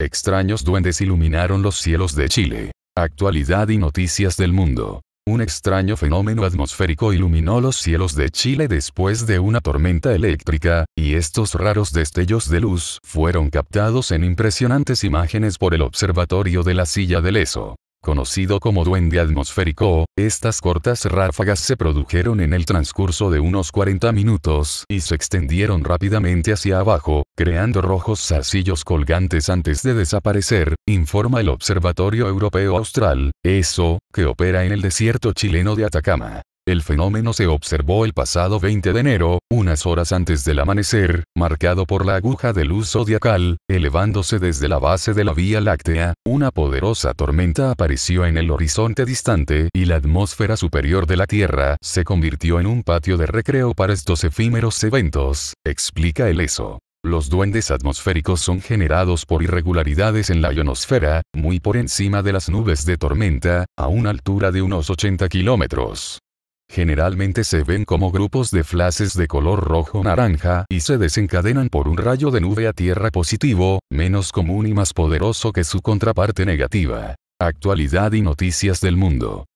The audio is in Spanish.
Extraños duendes iluminaron los cielos de Chile. Actualidad y noticias del mundo. Un extraño fenómeno atmosférico iluminó los cielos de Chile después de una tormenta eléctrica, y estos raros destellos de luz fueron captados en impresionantes imágenes por el observatorio de la silla del ESO conocido como duende atmosférico, estas cortas ráfagas se produjeron en el transcurso de unos 40 minutos y se extendieron rápidamente hacia abajo, creando rojos zarcillos colgantes antes de desaparecer, informa el Observatorio Europeo Austral, ESO, que opera en el desierto chileno de Atacama. El fenómeno se observó el pasado 20 de enero, unas horas antes del amanecer, marcado por la aguja de luz zodiacal, elevándose desde la base de la Vía Láctea, una poderosa tormenta apareció en el horizonte distante y la atmósfera superior de la Tierra se convirtió en un patio de recreo para estos efímeros eventos, explica el ESO. Los duendes atmosféricos son generados por irregularidades en la ionosfera, muy por encima de las nubes de tormenta, a una altura de unos 80 kilómetros. Generalmente se ven como grupos de flashes de color rojo-naranja y se desencadenan por un rayo de nube a tierra positivo, menos común y más poderoso que su contraparte negativa. Actualidad y noticias del mundo.